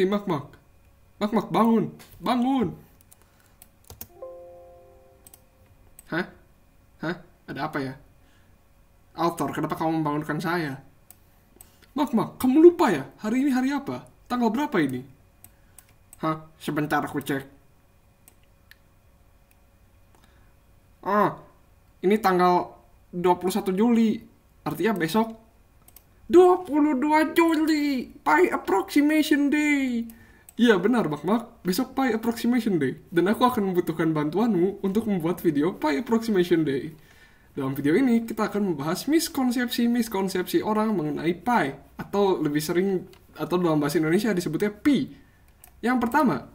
Hei Makmak. Makmak bangun. Bangun. Hah? Hah? Ada apa ya? Altor, kenapa kamu membangunkan saya? Makmak, kamu lupa ya? Hari ini hari apa? Tanggal berapa ini? Hah? Sebentar aku cek. Oh, ini tanggal 21 Juli. Artinya besok 22 Juli Pi Approximation Day Iya benar Mak Mak, besok Pi Approximation Day Dan aku akan membutuhkan bantuanmu untuk membuat video Pi Approximation Day Dalam video ini kita akan membahas miskonsepsi-miskonsepsi orang mengenai Pi Atau lebih sering, atau dalam bahasa Indonesia disebutnya Pi Yang pertama,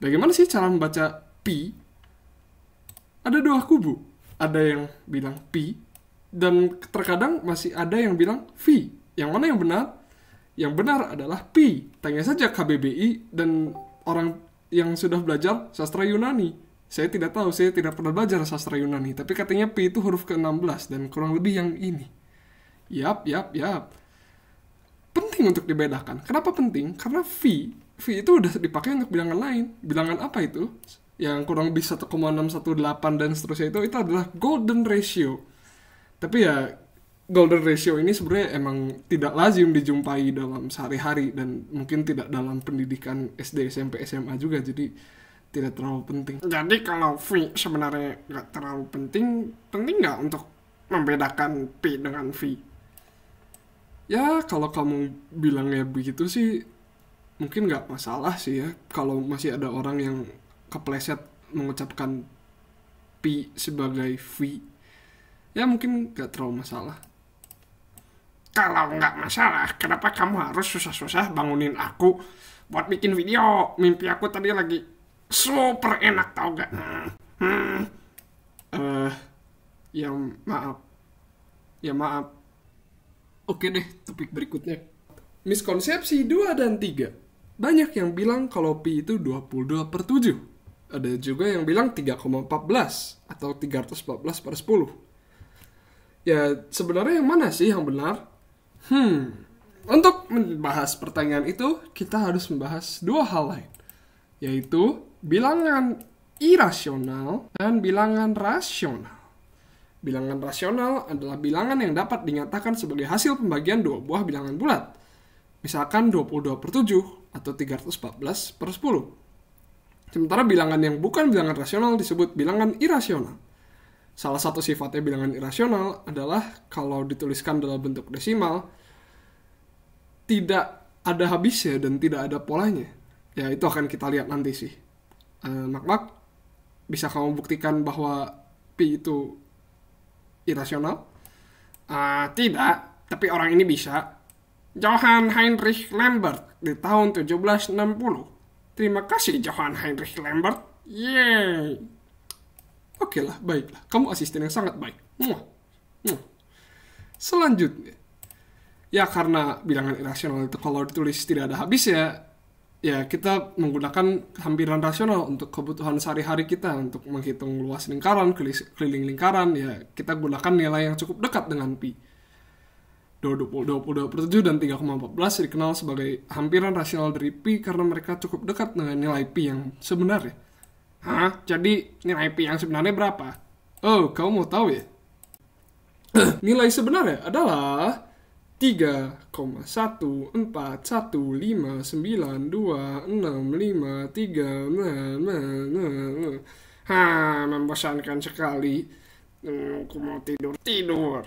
bagaimana sih cara membaca Pi? Ada dua kubu, ada yang bilang Pi dan terkadang masih ada yang bilang V yang mana yang benar? Yang benar adalah pi Tanya saja KBBI dan orang yang sudah belajar sastra Yunani. Saya tidak tahu, saya tidak pernah belajar sastra Yunani, tapi katanya pi itu huruf ke-16 dan kurang lebih yang ini. Yap, yap, yap. Penting untuk dibedakan. Kenapa penting? Karena V, V itu udah dipakai untuk bilangan lain. Bilangan apa itu? Yang kurang lebih 1,618 dan seterusnya itu, itu adalah golden ratio. Tapi ya golden ratio ini sebenarnya emang tidak lazim dijumpai dalam sehari-hari dan mungkin tidak dalam pendidikan SD, SMP, SMA juga jadi tidak terlalu penting. Jadi kalau V sebenarnya nggak terlalu penting, penting nggak untuk membedakan P dengan V? Ya kalau kamu bilangnya begitu sih mungkin nggak masalah sih ya kalau masih ada orang yang kepleset mengucapkan P sebagai V ya mungkin gak terlalu masalah kalau nggak masalah, kenapa kamu harus susah-susah bangunin aku buat bikin video? Mimpi aku tadi lagi super enak tau gak? Hmm. Uh, ya maaf. Ya maaf. Oke deh, topik berikutnya. Miskonsepsi 2 dan 3. Banyak yang bilang kalau pi itu 22 per 7. Ada juga yang bilang 3,14 atau 314 per 10. Ya, sebenarnya yang mana sih yang benar? Hmm, untuk membahas pertanyaan itu, kita harus membahas dua hal lain, yaitu bilangan irasional dan bilangan rasional. Bilangan rasional adalah bilangan yang dapat dinyatakan sebagai hasil pembagian dua buah bilangan bulat. Misalkan 22 per 7 atau 314 per 10. Sementara bilangan yang bukan bilangan rasional disebut bilangan irasional. Salah satu sifatnya bilangan irasional adalah kalau dituliskan dalam bentuk desimal, tidak ada habisnya dan tidak ada polanya. Ya, itu akan kita lihat nanti sih. Uh, mak bisa kamu buktikan bahwa pi itu irasional? Uh, tidak, tapi orang ini bisa. Johann Heinrich Lambert di tahun 1760. Terima kasih Johann Heinrich Lambert. Yeay! Oke lah, baiklah. Kamu asisten yang sangat baik. Muah. Muah. Selanjutnya. Ya karena bilangan irasional itu kalau ditulis tidak ada habis ya ya kita menggunakan hampiran rasional untuk kebutuhan sehari-hari kita untuk menghitung luas lingkaran, keliling lingkaran, ya kita gunakan nilai yang cukup dekat dengan pi. 20,27 dan 3,14 dikenal sebagai hampiran rasional dari pi karena mereka cukup dekat dengan nilai pi yang sebenarnya. Hah? Jadi nilai P yang sebenarnya berapa? Oh, kamu mau tahu ya? nilai sebenarnya adalah 3,141592653 ha membosankan sekali hmm, aku mau tidur tidur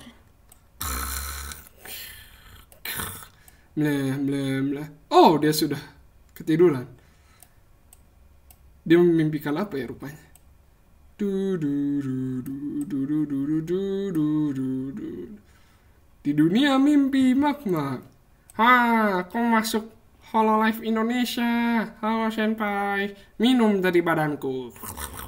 bleh bleh bleh oh dia sudah ketiduran dia memimpikan apa ya rupanya di dunia mimpi magma ha kau masuk Life Indonesia halo senpai minum dari badanku